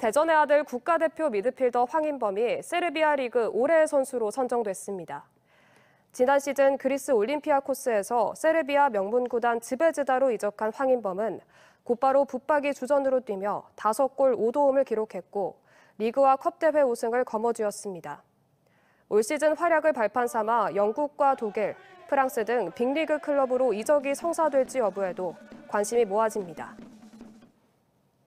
대전의 아들 국가대표 미드필더 황인범이 세르비아 리그 올해의 선수로 선정됐습니다. 지난 시즌 그리스 올림피아 코스에서 세르비아 명문 구단 지베즈다로 이적한 황인범은 곧바로 붙박이 주전으로 뛰며 5골 5도움을 기록했고 리그와 컵대회 우승을 거머쥐었습니다. 올 시즌 활약을 발판 삼아 영국과 독일, 프랑스 등 빅리그 클럽으로 이적이 성사될지 여부에도 관심이 모아집니다.